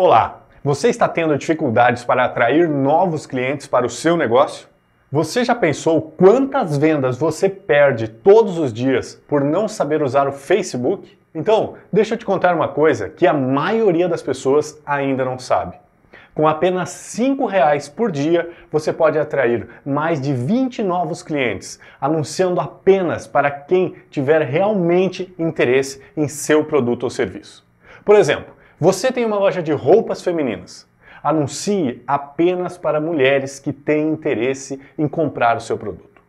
Olá, você está tendo dificuldades para atrair novos clientes para o seu negócio? Você já pensou quantas vendas você perde todos os dias por não saber usar o Facebook? Então, deixa eu te contar uma coisa que a maioria das pessoas ainda não sabe. Com apenas R$ reais por dia, você pode atrair mais de 20 novos clientes, anunciando apenas para quem tiver realmente interesse em seu produto ou serviço. Por exemplo, você tem uma loja de roupas femininas. Anuncie apenas para mulheres que têm interesse em comprar o seu produto.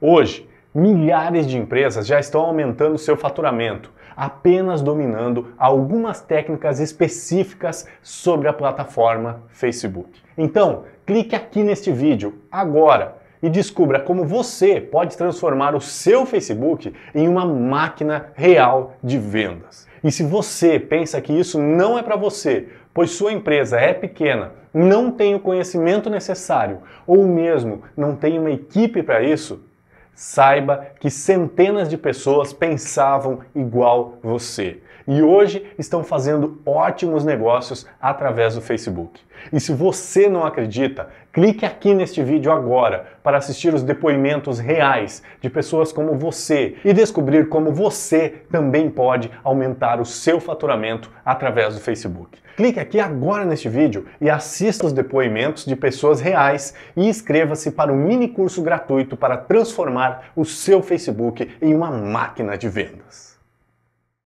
Hoje, milhares de empresas já estão aumentando seu faturamento, apenas dominando algumas técnicas específicas sobre a plataforma Facebook. Então, clique aqui neste vídeo agora e descubra como você pode transformar o seu Facebook em uma máquina real de vendas. E se você pensa que isso não é para você, pois sua empresa é pequena, não tem o conhecimento necessário ou mesmo não tem uma equipe para isso, Saiba que centenas de pessoas pensavam igual você e hoje estão fazendo ótimos negócios através do Facebook. E se você não acredita, clique aqui neste vídeo agora para assistir os depoimentos reais de pessoas como você e descobrir como você também pode aumentar o seu faturamento através do Facebook. Clique aqui agora neste vídeo e assista os depoimentos de pessoas reais e inscreva-se para um mini curso gratuito para transformar transformar o seu Facebook em uma máquina de vendas.